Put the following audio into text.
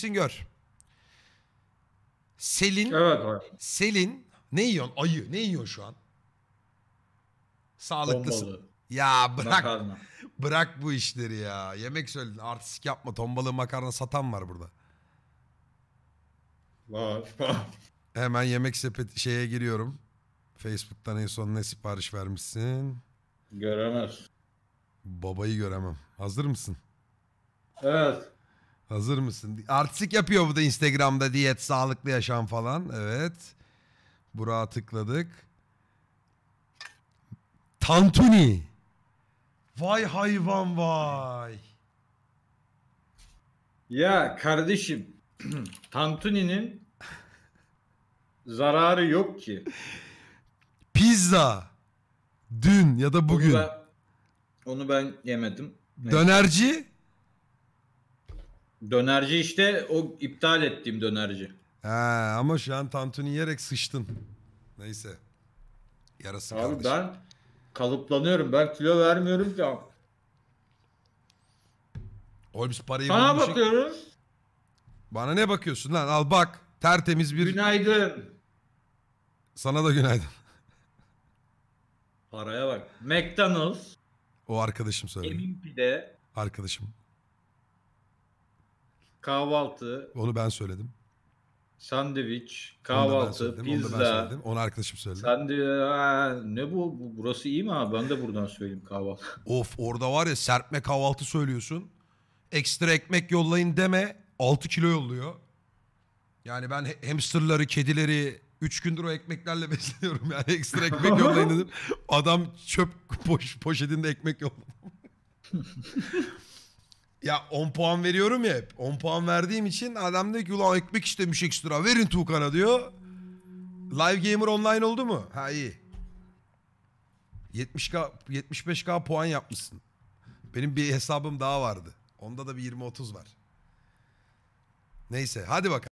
Şimdi gör. Selin. Evet, evet. Selin ne yiyorsun? Ayı. Ne yiyorsun şu an? Sağlıklısın. Tombalı. Ya bırak. Makarna. Bırak bu işleri ya. Yemek söyledin. Artistik yapma. Tombalı makarna satan var burada. Var. Hemen yemek sepeti şeye giriyorum. Facebook'tan en son ne sipariş vermişsin? Göremez. Babayı göremem. Hazır mısın? Evet. Hazır mısın? Artistik yapıyor bu da Instagram'da diyet, sağlıklı yaşam falan. Evet. Burak'a tıkladık. Tantuni. Vay hayvan vay. Ya kardeşim Tantuni'nin zararı yok ki. Pizza. Dün ya da bugün. Onu ben, onu ben yemedim. Neyse. Dönerci. Dönerci işte o iptal ettiğim dönerci. Ha, ama şu an tantuni yiyerek sıçtın. Neyse. Yarası Abi kardeşim. ben kalıplanıyorum. Ben kilo vermiyorum ki. Oğlum biz parayı Sana bulmuşuk. bakıyorum. Bana ne bakıyorsun lan? Al bak. Tertemiz bir... Günaydın. Sana da günaydın. Paraya bak. McDonald's. O arkadaşım söyledi. Emin Pide. Arkadaşım kahvaltı. Onu ben söyledim. Sandviç, kahvaltı, Onu da Onu, ben pizza. söyledim. Onu arkadaşım söyledi. Sandviç. ne bu? Burası iyi mi abi? Ben de buradan söyleyeyim kahvaltı. Of orada var ya serpme kahvaltı söylüyorsun. Ekstra ekmek yollayın deme. 6 kilo yolluyor. Yani ben he- hamsterları, kedileri 3 gündür o ekmeklerle besliyorum. Yani ekstra ekmek yollayın dedim. Adam çöp poş, poşetinde ekmek yolladı. Ya 10 puan veriyorum ya hep. 10 puan verdiğim için adam diyor ki ulan ekmek istemiş ekstra verin Tuğkan'a diyor. Live Gamer online oldu mu? Ha iyi. 70k 75k puan yapmışsın. Benim bir hesabım daha vardı. Onda da bir 20 30 var. Neyse hadi bakalım.